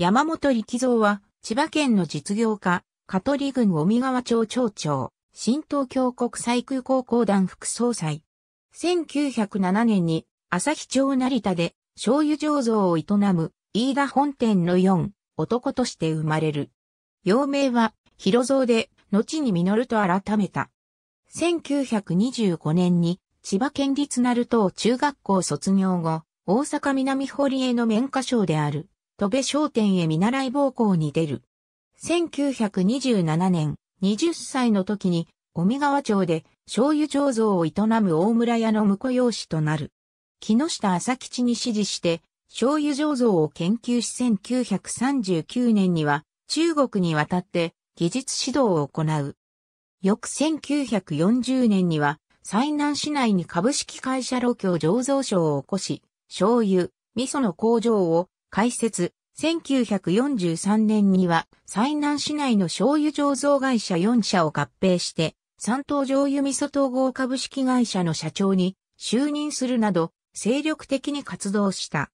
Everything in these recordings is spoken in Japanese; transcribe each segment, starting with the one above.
山本力蔵は、千葉県の実業家、香取郡尾身川町町長、新東京国際空港公団副総裁。1907年に、旭町成田で、醤油醸造を営む、飯田本店の4、男として生まれる。幼名は、広蔵で、後に実ると改めた。1925年に、千葉県立鳴門中学校卒業後、大阪南堀江の免許証である。戸部商店へ見習い暴行に出る。1927年、20歳の時に、小見川町で醤油醸造を営む大村屋の婿養子となる。木下朝吉に指示して、醤油醸造を研究し1939年には中国に渡って技術指導を行う。翌1940年には災南市内に株式会社路協醸造所を起こし、醤油、味噌の工場を開設、1943年には、災南市内の醤油醸造会社4社を合併して、三島醤油味噌統合株式会社の社長に就任するなど、精力的に活動した。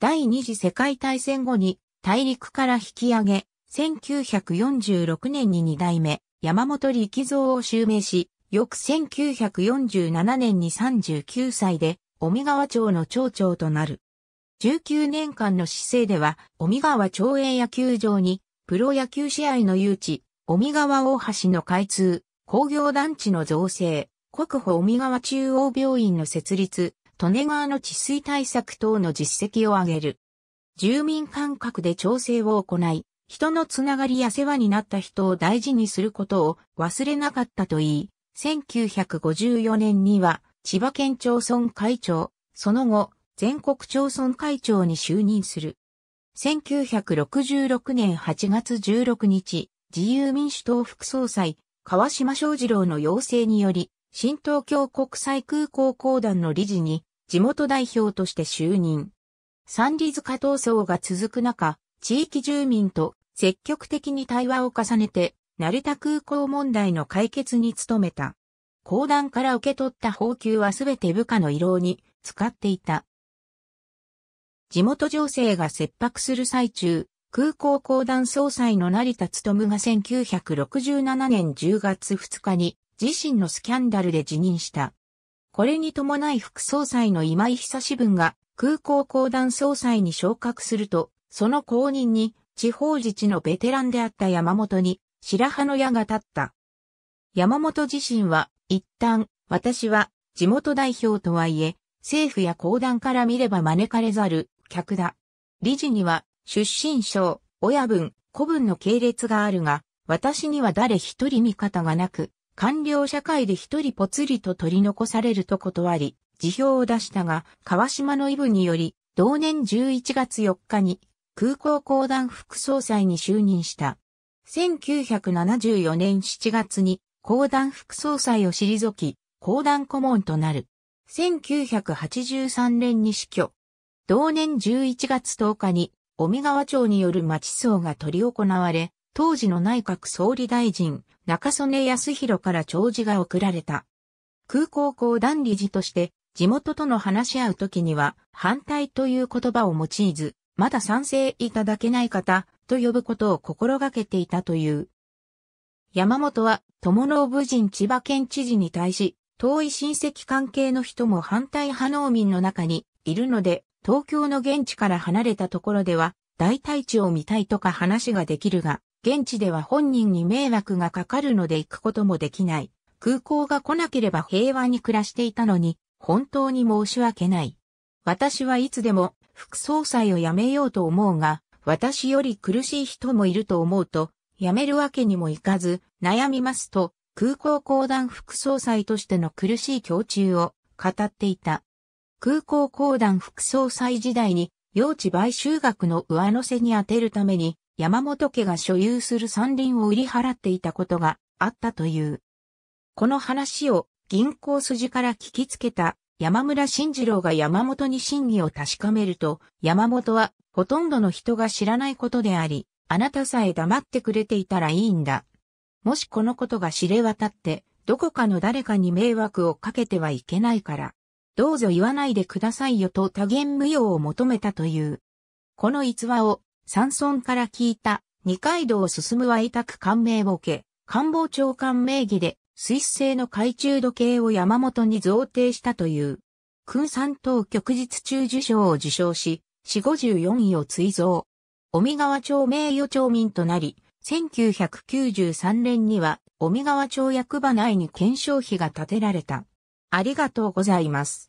第二次世界大戦後に大陸から引き上げ、1946年に二代目、山本力蔵を襲名し、翌1947年に39歳で、尾身川町の町長となる。19年間の姿勢では、尾身川町営野球場に、プロ野球試合の誘致、尾身川大橋の開通、工業団地の造成、国保尾身川中央病院の設立、利根川の治水対策等の実績を挙げる。住民感覚で調整を行い、人のつながりや世話になった人を大事にすることを忘れなかったといい、1954年には千葉県町村会長、その後、全国町村会長に就任する。1966年8月16日、自由民主党副総裁、川島正二郎の要請により、新東京国際空港公団の理事に、地元代表として就任。三里塚闘争が続く中、地域住民と積極的に対話を重ねて、成田空港問題の解決に努めた。公団から受け取った報給はすべて部下の慰労に使っていた。地元情勢が切迫する最中、空港公団総裁の成田務が1967年10月2日に自身のスキャンダルで辞任した。これに伴い副総裁の今井久志文が空港公団総裁に昇格すると、その後任に地方自治のベテランであった山本に白羽の矢が立った。山本自身は一旦私は地元代表とはいえ政府や公団から見れば招かれざる客だ。理事には、出身省、親分、子分の系列があるが、私には誰一人味方がなく、官僚社会で一人ぽつりと取り残されると断り、辞表を出したが、川島のイブにより、同年11月4日に、空港公団副総裁に就任した。1974年7月に、公団副総裁を退き、公団顧問となる。1983年に死去。同年11月10日に、尾身川町による町葬が取り行われ、当時の内閣総理大臣、中曽根康弘から弔辞が送られた。空港公団理事として、地元との話し合う時には、反対という言葉を用いず、まだ賛成いただけない方、と呼ぶことを心がけていたという。山本は、友の無人千葉県知事に対し、遠い親戚関係の人も反対派農民の中に、いるので、東京の現地から離れたところでは、大体地を見たいとか話ができるが、現地では本人に迷惑がかかるので行くこともできない。空港が来なければ平和に暮らしていたのに、本当に申し訳ない。私はいつでも副総裁を辞めようと思うが、私より苦しい人もいると思うと、辞めるわけにもいかず、悩みますと、空港公団副総裁としての苦しい胸中を語っていた。空港公団副総裁時代に用地買収額の上乗せに充てるために山本家が所有する山林を売り払っていたことがあったという。この話を銀行筋から聞きつけた山村慎次郎が山本に真偽を確かめると、山本はほとんどの人が知らないことであり、あなたさえ黙ってくれていたらいいんだ。もしこのことが知れ渡って、どこかの誰かに迷惑をかけてはいけないから。どうぞ言わないでくださいよと多言無用を求めたという。この逸話を山村から聞いた二階堂進は委託官名を受け、官房長官名義でスイス製の懐中時計を山本に贈呈したという。君山党。旭日中受賞を受賞し、四五十四位を追贈。尾身川町名誉町民となり、1993年には、尾身川町役場内に検証費が建てられた。ありがとうございます。